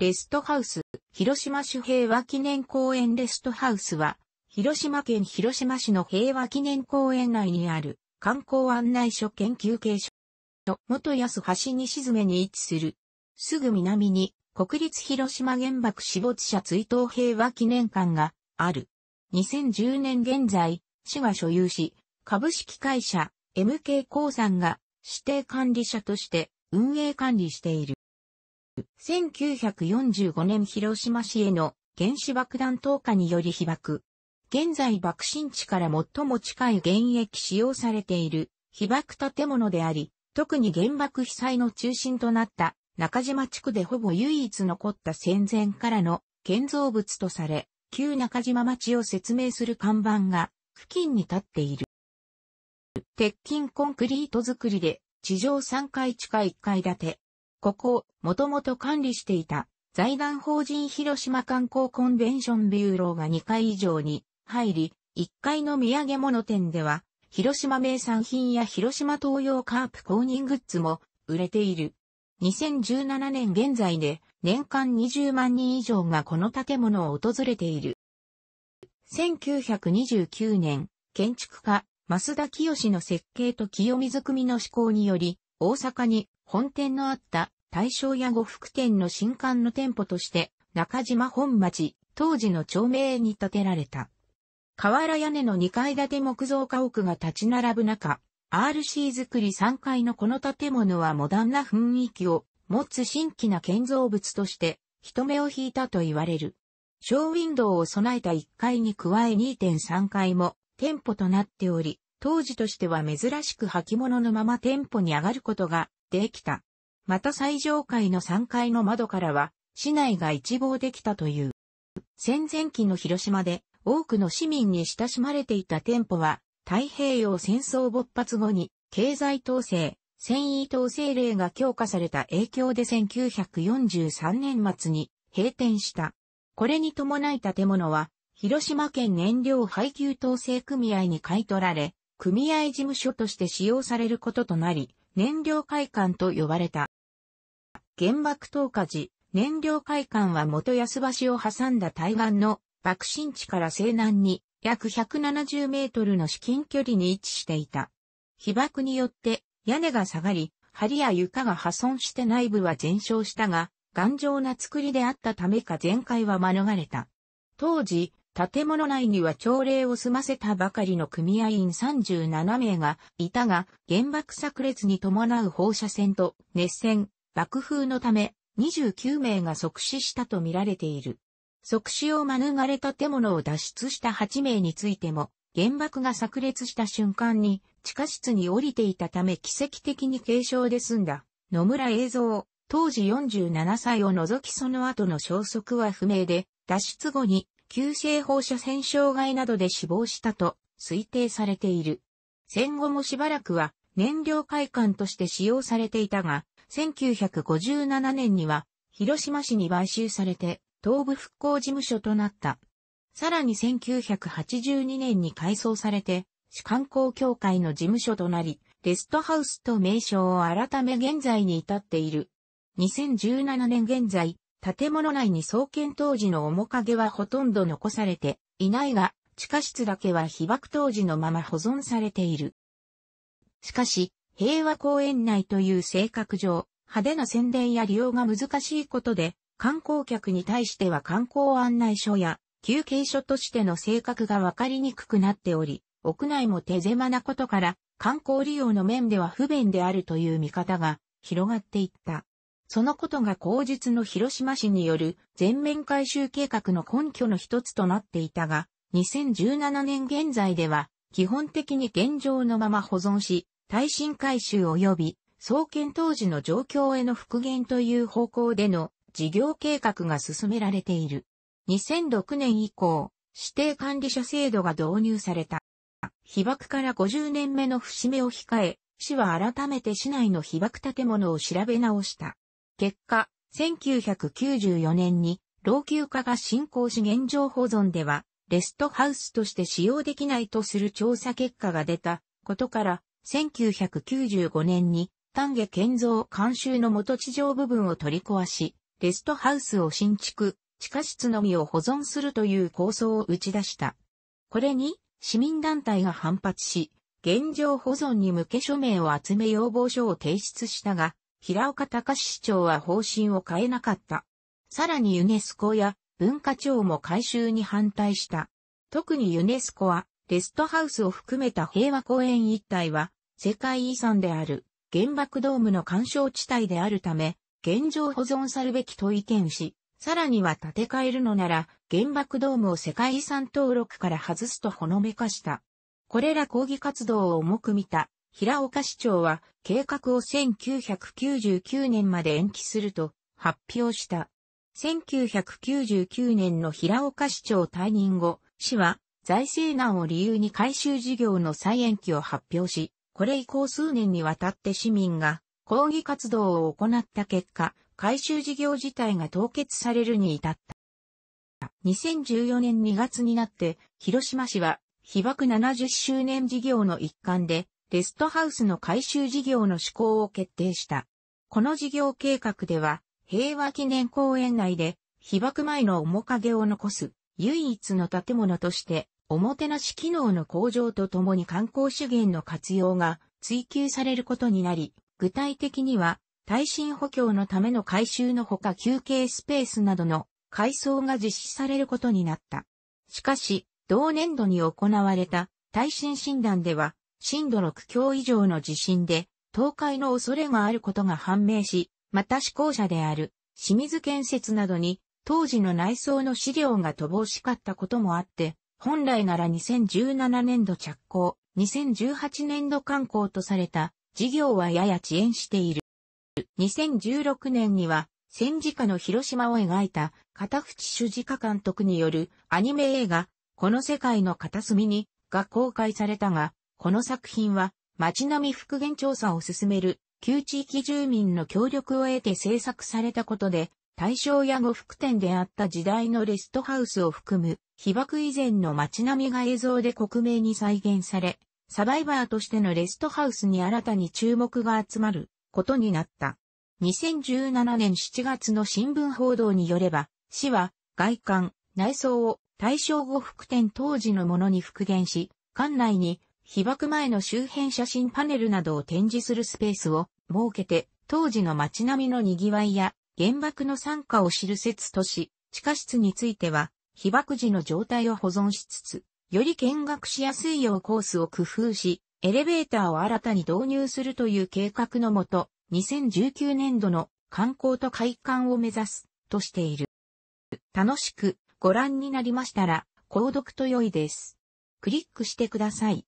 レストハウス、広島市平和記念公園レストハウスは、広島県広島市の平和記念公園内にある観光案内所研究系所、元安橋西めに位置する。すぐ南に国立広島原爆死没者追悼平和記念館がある。2010年現在、市が所有し、株式会社 MK 鉱山が指定管理者として運営管理している。1945年広島市への原子爆弾投下により被爆。現在爆心地から最も近い現役使用されている被爆建物であり、特に原爆被災の中心となった中島地区でほぼ唯一残った戦前からの建造物とされ、旧中島町を説明する看板が付近に立っている。鉄筋コンクリート造りで地上3階地下1階建て、ここをもともと管理していた財団法人広島観光コンベンションビューローが2階以上に入り、1階の土産物店では、広島名産品や広島東洋カープ公認グッズも売れている。2017年現在で年間20万人以上がこの建物を訪れている。1929年、建築家、増田清の設計と清水組の施行により、大阪に本店のあった大正屋呉服店の新館の店舗として中島本町、当時の町名に建てられた。瓦屋根の2階建て木造家屋が立ち並ぶ中、RC 作り3階のこの建物はモダンな雰囲気を持つ新規な建造物として人目を引いたと言われる。ショーウィンドウを備えた1階に加え2.3階も店舗となっており、当時としては珍しく履物のまま店舗に上がることができた。また最上階の3階の窓からは市内が一望できたという。戦前期の広島で多くの市民に親しまれていた店舗は太平洋戦争勃発後に経済統制、繊維統制令が強化された影響で1943年末に閉店した。これに伴い建物は広島県燃料配給統制組合に買い取られ、組合事務所として使用されることとなり、燃料会館と呼ばれた。原爆投下時、燃料会館は元安橋を挟んだ対岸の爆心地から西南に約170メートルの至近距離に位置していた。被爆によって屋根が下がり、梁や床が破損して内部は全焼したが、頑丈な作りであったためか全壊は免れた。当時、建物内には朝礼を済ませたばかりの組合員37名がいたが、原爆炸裂に伴う放射線と熱線、爆風のため29名が即死したとみられている。即死を免れた建物を脱出した8名についても、原爆が炸裂した瞬間に地下室に降りていたため奇跡的に軽傷で済んだ。野村映像、当時47歳を除きその後の消息は不明で、脱出後に急性放射線障害などで死亡したと推定されている。戦後もしばらくは燃料会館として使用されていたが、1957年には広島市に買収されて東部復興事務所となった。さらに1982年に改装されて、市観光協会の事務所となり、レストハウスと名称を改め現在に至っている。2017年現在、建物内に創建当時の面影はほとんど残されていないが、地下室だけは被爆当時のまま保存されている。しかし、平和公園内という性格上、派手な宣伝や利用が難しいことで、観光客に対しては観光案内所や休憩所としての性格がわかりにくくなっており、屋内も手狭なことから観光利用の面では不便であるという見方が広がっていった。そのことが後日の広島市による全面改修計画の根拠の一つとなっていたが、2017年現在では、基本的に現状のまま保存し、耐震改修及び、創建当時の状況への復元という方向での事業計画が進められている。2006年以降、指定管理者制度が導入された。被爆から50年目の節目を控え、市は改めて市内の被爆建物を調べ直した。結果、1994年に老朽化が進行し現状保存では、レストハウスとして使用できないとする調査結果が出たことから、1995年に丹下建造監修の元地上部分を取り壊し、レストハウスを新築、地下室のみを保存するという構想を打ち出した。これに、市民団体が反発し、現状保存に向け署名を集め要望書を提出したが、平岡隆市長は方針を変えなかった。さらにユネスコや文化庁も改修に反対した。特にユネスコは、レストハウスを含めた平和公園一帯は、世界遺産である原爆ドームの干渉地帯であるため、現状保存さるべきと意見し、さらには建て替えるのなら、原爆ドームを世界遺産登録から外すとほのめかした。これら抗議活動を重く見た平岡市長は計画を1999年まで延期すると発表した。1999年の平岡市長退任後、市は財政難を理由に改修事業の再延期を発表し、これ以降数年にわたって市民が抗議活動を行った結果、改修事業自体が凍結されるに至った。2014年2月になって、広島市は被爆70周年事業の一環で、レストハウスの改修事業の施行を決定した。この事業計画では、平和記念公園内で、被爆前の面影を残す唯一の建物として、おもてなし機能の向上とともに観光資源の活用が追求されることになり、具体的には、耐震補強のための改修のほか休憩スペースなどの改装が実施されることになった。しかし、同年度に行われた耐震診断では、震度6強以上の地震で倒壊の恐れがあることが判明し、また施行者である清水建設などに当時の内装の資料が乏しかったこともあって、本来なら2017年度着工、2018年度観光とされた事業はやや遅延している。2016年には戦時下の広島を描いた片淵主事家監督によるアニメ映画、この世界の片隅にが公開されたが、この作品は街並み復元調査を進める旧地域住民の協力を得て制作されたことで、大正や呉服店であった時代のレストハウスを含む被爆以前の街並みが映像で克明に再現され、サバイバーとしてのレストハウスに新たに注目が集まることになった。2017年7月の新聞報道によれば、市は外観、内装を大正呉服店当時のものに復元し、館内に被爆前の周辺写真パネルなどを展示するスペースを設けて、当時の街並みの賑わいや原爆の参加を知る説とし、地下室については、被爆時の状態を保存しつつ、より見学しやすいようコースを工夫し、エレベーターを新たに導入するという計画のもと、2019年度の観光と開館を目指すとしている。楽しくご覧になりましたら、購読と良いです。クリックしてください。